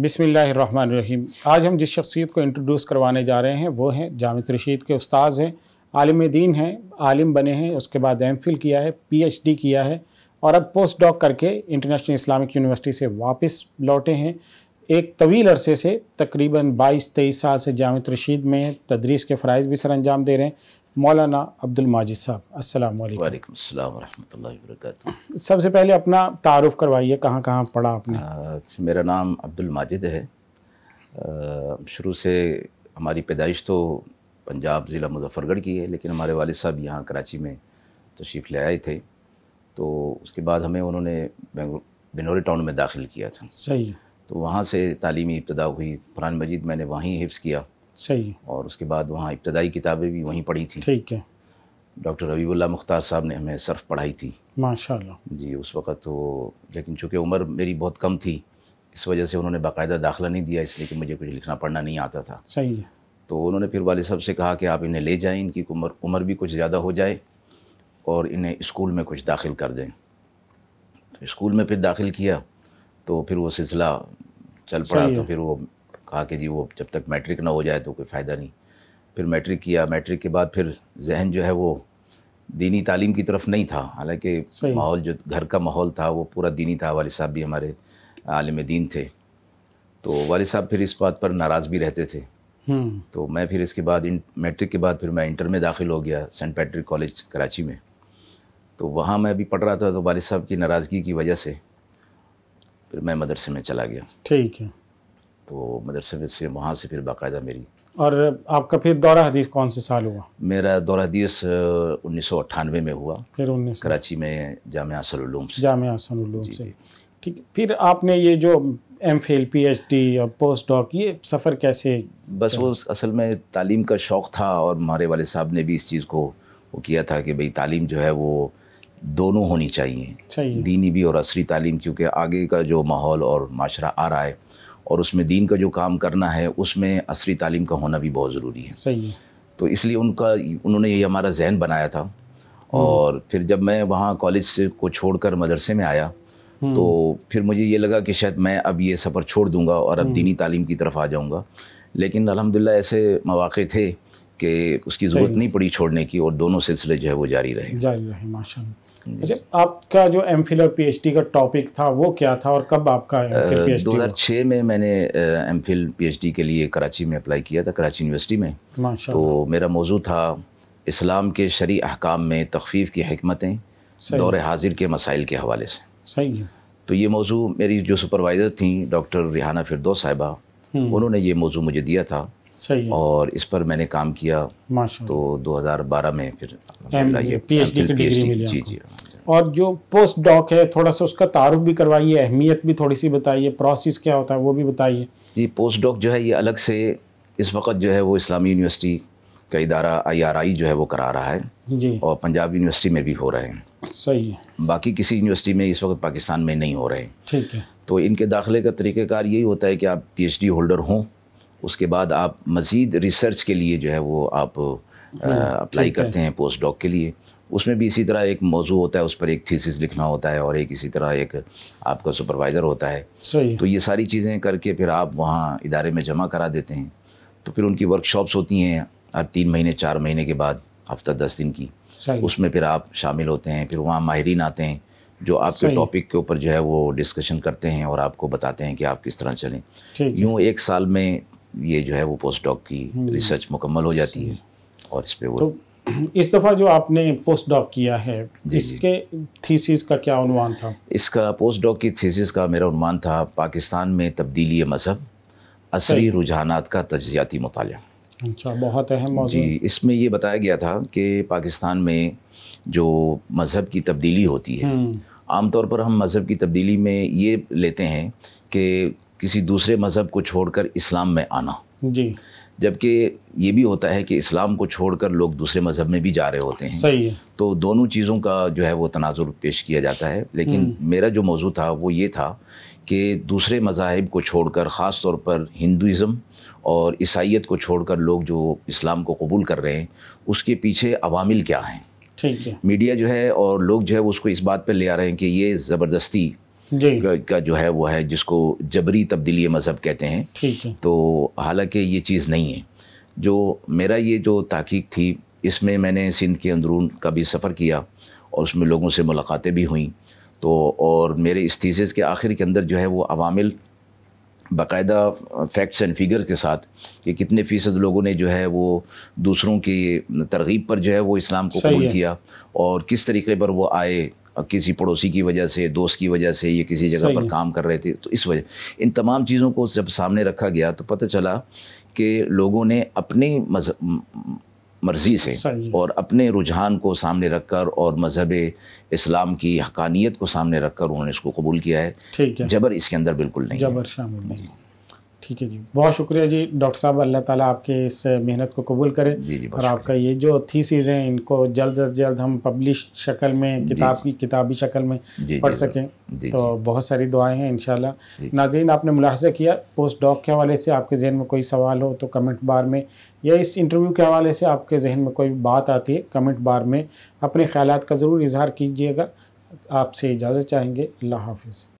बिसमीम आज हम जिस शख्सियत को इंट्रोड्यूस करवाने जा रहे हैं वो हैं जामित रशीद के उस्ताद हैं आलिम दीन हैं आलिम बने हैं उसके बाद एम फिल किया है डी किया है और अब पोस्ट डॉक करके इंटरनेशनल इस्लामिक यूनिवर्सिटी से वापस लौटे हैं एक तवील अरसे से तकरीबन 22-23 साल से जामित रशीद में तदरीस के फ़रज़ भी सर अंजाम दे रहे हैं मौलाना अब्दुल माजिद साहब अस्सलाम वालेकुम वरहमतुल्लाहि सबसे पहले अपना तारुफ करवाइए कहाँ कहाँ पढ़ा आपने मेरा नाम अब्दुल माजिद है शुरू से हमारी पैदाइश तो पंजाब ज़िला मुजफ्फरगढ़ की है लेकिन हमारे वाले साहब यहाँ कराची में तशरीफ़ तो ले आए थे तो उसके बाद हमें उन्होंने बिनौरी टाउन में दाखिल किया था सही तो वहाँ से तालीमी इब्तदा हुई कुरान मजीद मैंने वहीं हिफ्स किया सही और उसके बाद वहाँ इब्तदाई किताबें भी वहीं पढ़ी थी ठीक है डॉक्टर रबीबुल्ला मुख्तार साहब ने हमें सर्फ पढ़ाई थी माशाल्लाह जी उस वक़्त तो लेकिन चूंकि उम्र मेरी बहुत कम थी इस वजह से उन्होंने बाकायदा दाखिला नहीं दिया इसलिए कि मुझे कुछ लिखना पढ़ना नहीं आता था सही है तो उन्होंने फिर वाले साहब से कहा कि आप इन्हें ले जाएं इनकी उम्र उम्र भी कुछ ज़्यादा हो जाए और इन्हें स्कूल में कुछ दाखिल कर दें तो स्कूल में फिर दाखिल किया तो फिर वो सिलसिला चल पड़ा तो फिर वो कहा कि जी वो जब तक मैट्रिक ना हो जाए तो कोई फ़ायदा नहीं फिर मैट्रिक किया मैट्रिक के बाद फिर जहन जो है वो दीनी तालीम की तरफ नहीं था हालांकि माहौल जो घर का माहौल था वो पूरा दीनी था वाल साहब भी हमारे आलम दीन थे तो वाल साहब फिर इस बात पर नाराज़ भी रहते थे हम्म। तो मैं फिर इसके बाद मैट्रिक के बाद फिर मैं इंटर में दाखिल हो गया सेंट पैट्रिक कॉलेज कराची में तो वहाँ मैं अभी पढ़ रहा था तो वाले साहब की नाराज़गी की वजह से फिर मैं मदरसे में चला गया ठीक है तो मदरसे से वहाँ से फिर बाकायदा मेरी और आपका फिर दौरा हदीस कौन से साल हुआ मेरा दौरा हदीस उन्नीस सौ अट्ठानवे में हुआ फिर उन्नीस कराची में जाम असलूम से जाम असलूम से ठीक फिर आपने ये जो M Phil P H D और पोस्ट डॉक ये सफ़र कैसे बस वो असल में तालीम का शौक़ था और हमारे वाले साहब ने भी इस चीज़ को वो किया था कि भाई तालीम जो है वो दोनों होनी चाहिए दीनी भी और असली तालीम क्योंकि आगे का जो माहौल और माशरा आ रहा है और उसमें दीन का जो काम करना है उसमें असरी तालीम का होना भी बहुत ज़रूरी है सही तो इसलिए उनका उन्होंने ये हमारा जहन बनाया था हम्म। और फिर जब मैं वहाँ कॉलेज को छोड़कर मदरसे में आया हम्म। तो फिर मुझे ये लगा कि शायद मैं अब ये सफ़र छोड़ दूंगा और अब हम्म। दीनी तालीम की तरफ आ जाऊँगा लेकिन अलहमदिल्ला ऐसे मौाक़े थे कि उसकी ज़रूरत नहीं पड़ी छोड़ने की और दोनों सिलसिले जो है वो जारी रहे जारी रहे माशा अच्छा आपका जो एम फिल और पी का टॉपिक था वो क्या था और कब आपका दो हज़ार छः में मैंने एम फिल पीएचडी के लिए कराची में अप्लाई किया था कराची यूनिवर्सिटी में तो मेरा मौजू था इस्लाम के शरी अहकाम में तखफीफ की हमतें दौर हाजिर के मसाइल के हवाले से सही है तो ये मौजू मेरी जो सुपरवाइज़र थी डॉक्टर रिहाना फिरदो साहिबा हम्म। उन्होंने ये मौजू मुझे दिया था सही है। और इस पर मैंने काम किया तो 2012 में फिर पीएचडी की डिग्री मिली जी जी और जो पोस्ट डॉक है थोड़ा सा उसका तारुफ भी करवाइए अहमियत भी थोड़ी सी बताइए प्रोसेस क्या होता है वो भी बताइए जी पोस्ट डॉक जो है ये अलग से इस वक्त जो है वो इस्लामी यूनिवर्सिटी का इदारा आई जो है वो करा रहा है जी और पंजाब यूनिवर्सिटी में भी हो रहे हैं सही है बाकी किसी यूनिवर्सिटी में इस वक्त पाकिस्तान में नहीं हो रहे ठीक है तो इनके दाखिले का तरीक़ेकार यही होता है कि आप पीएचडी होल्डर हों उसके बाद आप मज़ीद रिसर्च के लिए जो है वो आप अप्लाई हम्म, करते हैं पोस्ट डॉक के लिए उसमें भी इसी तरह एक मौजू होता है उस पर एक थीसिस लिखना होता है और एक इसी तरह एक आपका सुपरवाइज़र होता है सही तो ये सारी चीज़ें करके फिर आप वहाँ इदारे में जमा करा देते हैं तो फिर उनकी वर्कशॉप्स होती हैं हर तीन महीने चार महीने के बाद हफ्ता दस दिन की उसमें फिर आप शामिल होते हैं फिर वहाँ माहरीन आते हैं जो आपके टॉपिक के ऊपर जो है वो डिस्कशन करते हैं और आपको बताते हैं कि आप किस तरह चलें यूँ एक साल में ये जो है वो पोस्ट डॉक की रिसर्च हम्म। मुकम्मल हो जाती है और इस पर वो तो इस दफ़ा जो आपने पोस्ट डॉक किया है इसके थीसिस का क्या अनुमान था इसका पोस्ट डॉक की थीसिस का मेरा अनुमान था पाकिस्तान में तब्दीली मज़हब असरी रुझान का तजियाती मताल अच्छा बहुत अहम जी इसमें ये बताया गया था कि पाकिस्तान में जो मज़हब की तब्दीली होती है हम्म। आमतौर पर हम मज़हब की तब्दीली में ये लेते हैं कि किसी दूसरे मज़हब को छोड़कर इस्लाम में आना जी जबकि ये भी होता है कि इस्लाम को छोड़कर लोग दूसरे मज़हब में भी जा रहे होते हैं सही है तो दोनों चीज़ों का जो है वो तनाजुर पेश किया जाता है लेकिन हम्म। मेरा जो मौजू था वो ये था कि दूसरे मज़ाहब को छोड़कर ख़ास तौर पर हिंदुज़म और ईसाइत को छोड़कर लोग जो इस्लाम को कबूल कर रहे हैं उसके पीछे अवामिल क्या हैं ठीक है मीडिया जो है और लोग जो है वो उसको इस बात पर ले आ रहे हैं कि ये ज़बरदस्ती का जो है वो है जिसको जबरी तब्दीली मज़हब कहते हैं ठीक है तो हालांकि ये चीज़ नहीं है जो मेरा ये जो तहकीक थी इसमें मैंने सिंध के अंदरून का भी सफ़र किया और उसमें लोगों से मुलाकातें भी हुई तो और मेरे इस थीसिस के आखिर के अंदर जो है वो अवामिल बाकायदा फैक्ट्स एंड फिगर के साथ कि कितने फ़ीसद लोगों ने जो है वो दूसरों की तरगीब पर जो है वो इस्लाम को कबूल किया और किस तरीके पर वो आए किसी पड़ोसी की वजह से दोस्त की वजह से ये किसी जगह पर काम कर रहे थे तो इस वजह इन तमाम चीज़ों को जब सामने रखा गया तो पता चला कि लोगों ने अपनी मर्जी से और अपने रुझान को सामने रखकर और मजहब इस्लाम की हकानियत को सामने रखकर उन्होंने इसको कबूल किया है, है। जबर इसके अंदर बिल्कुल नहीं जबर शामिल नहीं ठीक है जी बहुत शुक्रिया जी डॉक्टर साहब अल्लाह ताला आपके इस मेहनत को कबूल करें जी जी और आपका ये जो थीसीज हैं इनको जल्द अज जल्द हम पब्लिश शक्ल में किताब की किताबी शक्ल में पढ़ सकें तो बहुत सारी दुआएं हैं इन नाजीन आपने मुलाजा किया पोस्ट डॉक के हवाले से आपके जहन में कोई सवाल हो तो कमेंट बार में या इस इंटरव्यू के हवाले से आपके जहन में कोई बात आती है कमेंट बार में अपने ख्याल का ज़रूर इजहार कीजिएगा आपसे इजाज़त चाहेंगे अल्लाह हाफिज़